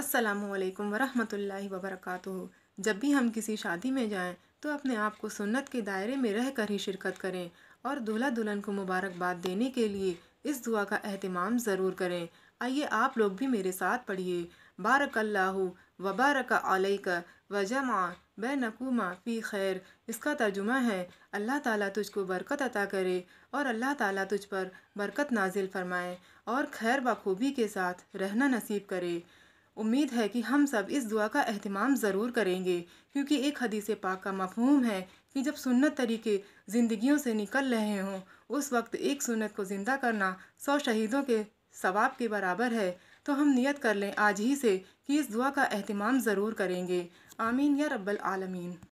असलकम वरम वबरक जब भी हम किसी शादी में जाएं तो अपने आप को सुन्नत के दायरे में रह कर ही शिरकत करें और दूल्हा दुल्हन को मुबारकबाद देने के लिए इस दुआ का अहतमाम ज़रूर करें आइए आप लोग भी मेरे साथ पढ़िए बारक वबारक अलैक वजमा बैनकुमा फ़ी खैर इसका तर्जुमा है अल्लाह ताला तुझको बरकत अता करे और अल्लाह ताला तुझ पर बरकत नाजिल फरमाए और खैर बखूबी के साथ रहना नसीब करे उम्मीद है कि हम सब इस दुआ का अहतमाम ज़रूर करेंगे क्योंकि एक हदीस पाक का मफहूम है कि जब सुन्नत तरीके ज़िंदगियों से निकल रहे हों उस वक्त एक सुन्नत को ज़िंदा करना सौ शहीदों के सवाब के बराबर है तो हम नियत कर लें आज ही से कि इस दुआ का अहतमाम ज़रूर करेंगे आमीन या रब्बल आलमीन